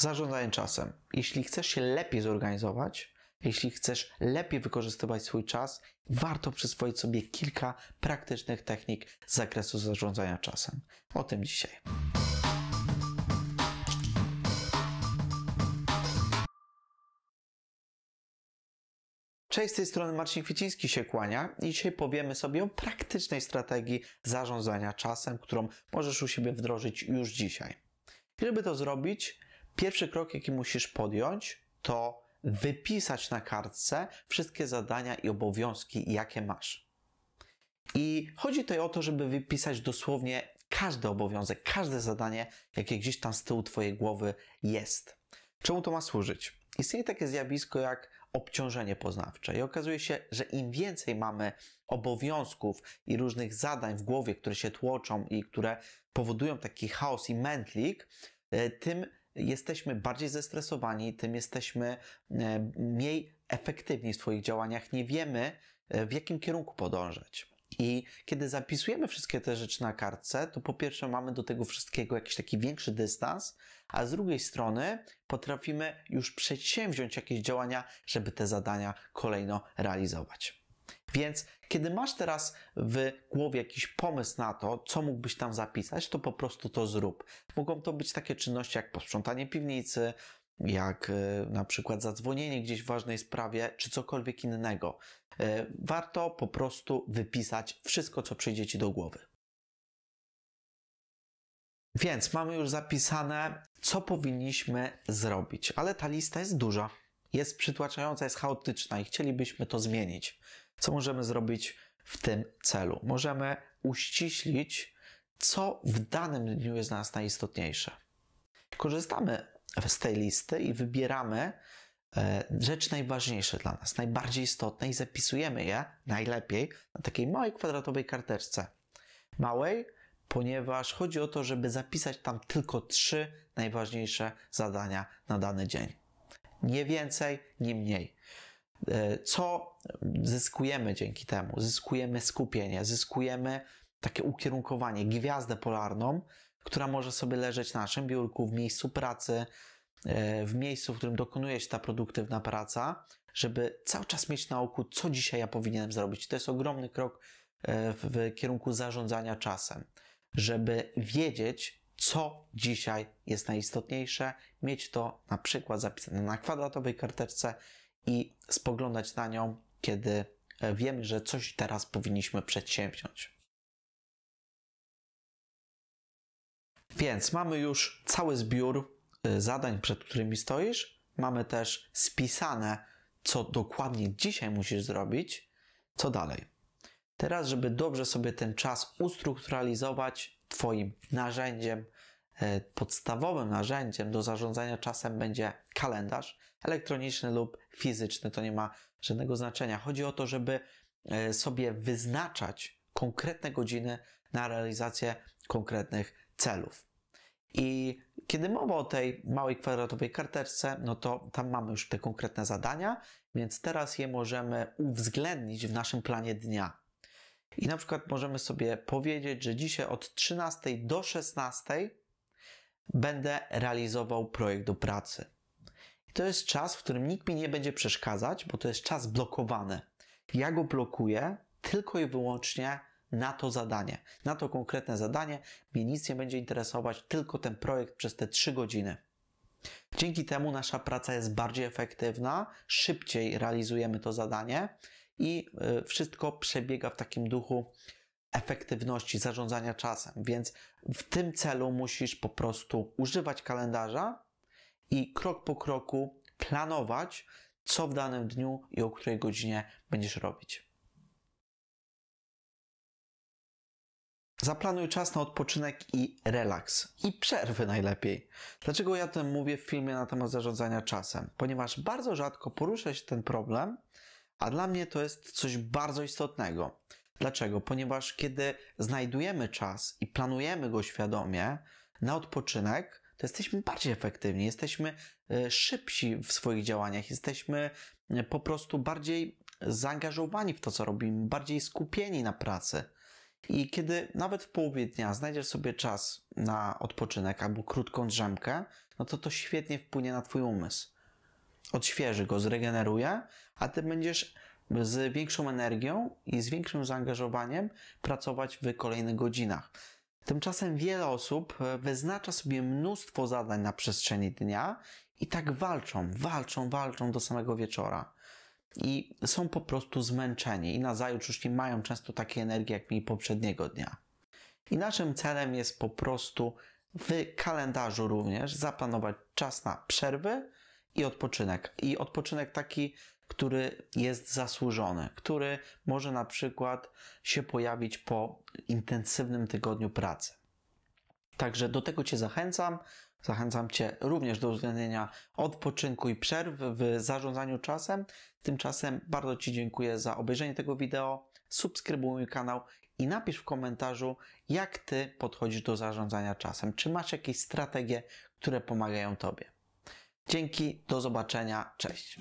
zarządzanie czasem. Jeśli chcesz się lepiej zorganizować, jeśli chcesz lepiej wykorzystywać swój czas, warto przyswoić sobie kilka praktycznych technik z zakresu zarządzania czasem. O tym dzisiaj. Cześć, z tej strony Marcin Kwieciński się kłania dzisiaj powiemy sobie o praktycznej strategii zarządzania czasem, którą możesz u siebie wdrożyć już dzisiaj. I żeby to zrobić, Pierwszy krok, jaki musisz podjąć, to wypisać na kartce wszystkie zadania i obowiązki, jakie masz. I chodzi tutaj o to, żeby wypisać dosłownie każdy obowiązek, każde zadanie, jakie gdzieś tam z tyłu Twojej głowy jest. Czemu to ma służyć? Istnieje takie zjawisko jak obciążenie poznawcze i okazuje się, że im więcej mamy obowiązków i różnych zadań w głowie, które się tłoczą i które powodują taki chaos i mętlik, e, tym jesteśmy bardziej zestresowani, tym jesteśmy e, mniej efektywni w swoich działaniach, nie wiemy e, w jakim kierunku podążać. I kiedy zapisujemy wszystkie te rzeczy na kartce, to po pierwsze mamy do tego wszystkiego jakiś taki większy dystans, a z drugiej strony potrafimy już przedsięwziąć jakieś działania, żeby te zadania kolejno realizować. Więc kiedy masz teraz w głowie jakiś pomysł na to, co mógłbyś tam zapisać, to po prostu to zrób. Mogą to być takie czynności jak posprzątanie piwnicy, jak e, na przykład zadzwonienie gdzieś w ważnej sprawie, czy cokolwiek innego. E, warto po prostu wypisać wszystko, co przyjdzie Ci do głowy. Więc mamy już zapisane, co powinniśmy zrobić, ale ta lista jest duża, jest przytłaczająca, jest chaotyczna i chcielibyśmy to zmienić. Co możemy zrobić w tym celu? Możemy uściślić, co w danym dniu jest dla nas najistotniejsze. Korzystamy z tej listy i wybieramy e, rzeczy najważniejsze dla nas, najbardziej istotne i zapisujemy je najlepiej na takiej małej kwadratowej karteczce. Małej, ponieważ chodzi o to, żeby zapisać tam tylko trzy najważniejsze zadania na dany dzień. Nie więcej, nie mniej. E, co zyskujemy dzięki temu? Zyskujemy skupienie, zyskujemy takie ukierunkowanie, gwiazdę polarną, która może sobie leżeć na naszym biurku, w miejscu pracy, e, w miejscu, w którym dokonuje się ta produktywna praca, żeby cały czas mieć na oku, co dzisiaj ja powinienem zrobić. To jest ogromny krok e, w kierunku zarządzania czasem, żeby wiedzieć, co dzisiaj jest najistotniejsze, mieć to na przykład zapisane na kwadratowej karteczce i spoglądać na nią, kiedy e, wiemy, że coś teraz powinniśmy przedsięwziąć. Więc mamy już cały zbiór e, zadań, przed którymi stoisz. Mamy też spisane, co dokładnie dzisiaj musisz zrobić. Co dalej? Teraz, żeby dobrze sobie ten czas ustrukturalizować, Twoim narzędziem E, podstawowym narzędziem do zarządzania czasem będzie kalendarz elektroniczny lub fizyczny. To nie ma żadnego znaczenia. Chodzi o to, żeby e, sobie wyznaczać konkretne godziny na realizację konkretnych celów. I kiedy mowa o tej małej kwadratowej karteczce, no to tam mamy już te konkretne zadania, więc teraz je możemy uwzględnić w naszym planie dnia. I na przykład możemy sobie powiedzieć, że dzisiaj od 13 do 16 będę realizował projekt do pracy. I to jest czas, w którym nikt mi nie będzie przeszkadzać, bo to jest czas blokowany. Ja go blokuję tylko i wyłącznie na to zadanie, na to konkretne zadanie. Mnie nic nie będzie interesować, tylko ten projekt przez te 3 godziny. Dzięki temu nasza praca jest bardziej efektywna, szybciej realizujemy to zadanie i y, wszystko przebiega w takim duchu efektywności zarządzania czasem. Więc w tym celu musisz po prostu używać kalendarza i krok po kroku planować, co w danym dniu i o której godzinie będziesz robić. Zaplanuj czas na odpoczynek i relaks. I przerwy najlepiej. Dlaczego ja o tym mówię w filmie na temat zarządzania czasem? Ponieważ bardzo rzadko porusza się ten problem, a dla mnie to jest coś bardzo istotnego. Dlaczego? Ponieważ kiedy znajdujemy czas i planujemy go świadomie na odpoczynek, to jesteśmy bardziej efektywni, jesteśmy e, szybsi w swoich działaniach, jesteśmy e, po prostu bardziej zaangażowani w to, co robimy, bardziej skupieni na pracy. I kiedy nawet w połowie dnia znajdziesz sobie czas na odpoczynek albo krótką drzemkę, no to to świetnie wpłynie na Twój umysł. Odświeży go, zregeneruje, a Ty będziesz z większą energią i z większym zaangażowaniem pracować w kolejnych godzinach. Tymczasem wiele osób e, wyznacza sobie mnóstwo zadań na przestrzeni dnia i tak walczą, walczą, walczą do samego wieczora. I są po prostu zmęczeni i zajutrz już nie mają często takiej energii jak mi poprzedniego dnia. I naszym celem jest po prostu w kalendarzu również zaplanować czas na przerwy i odpoczynek. I odpoczynek taki który jest zasłużony, który może na przykład się pojawić po intensywnym tygodniu pracy. Także do tego Cię zachęcam. Zachęcam Cię również do uwzględnienia odpoczynku i przerw w zarządzaniu czasem. Tymczasem bardzo Ci dziękuję za obejrzenie tego wideo. Subskrybuj mój kanał i napisz w komentarzu, jak Ty podchodzisz do zarządzania czasem. Czy masz jakieś strategie, które pomagają Tobie? Dzięki, do zobaczenia, cześć.